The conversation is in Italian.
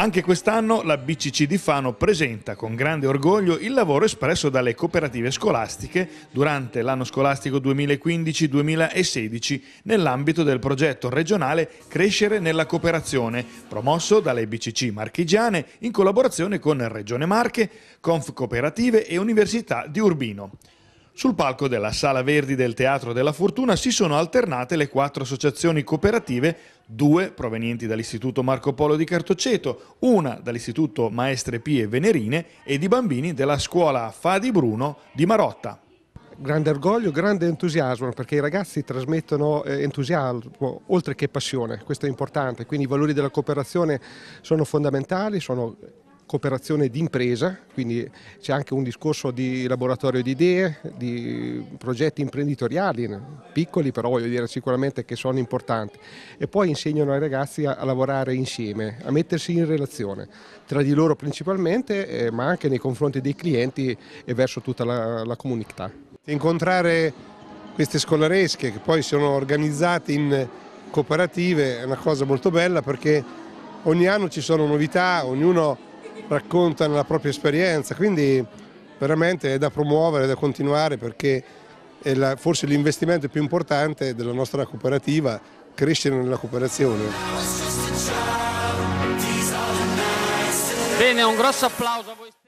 Anche quest'anno la BCC di Fano presenta con grande orgoglio il lavoro espresso dalle cooperative scolastiche durante l'anno scolastico 2015-2016 nell'ambito del progetto regionale Crescere nella cooperazione, promosso dalle BCC marchigiane in collaborazione con Regione Marche, Conf Cooperative e Università di Urbino. Sul palco della Sala Verdi del Teatro della Fortuna si sono alternate le quattro associazioni cooperative, due provenienti dall'Istituto Marco Polo di Cartoceto, una dall'Istituto Maestre Pie Venerine e di bambini della scuola Fa di Bruno di Marotta. Grande orgoglio, grande entusiasmo perché i ragazzi trasmettono eh, entusiasmo oltre che passione, questo è importante, quindi i valori della cooperazione sono fondamentali, sono cooperazione d'impresa, quindi c'è anche un discorso di laboratorio di idee, di progetti imprenditoriali, piccoli però voglio dire sicuramente che sono importanti. E poi insegnano ai ragazzi a, lavorare insieme, a mettersi in relazione, tra di loro principalmente, eh, ma anche nei confronti dei clienti e verso tutta la, la comunità. Incontrare queste scolaresche che poi sono organizzate in cooperative è una cosa molto bella perché ogni anno ci sono novità, ognuno raccontano la propria esperienza, quindi veramente è da promuovere, da continuare perché è la, forse l'investimento più importante della nostra cooperativa, crescere nella cooperazione. Bene, un grosso applauso a voi.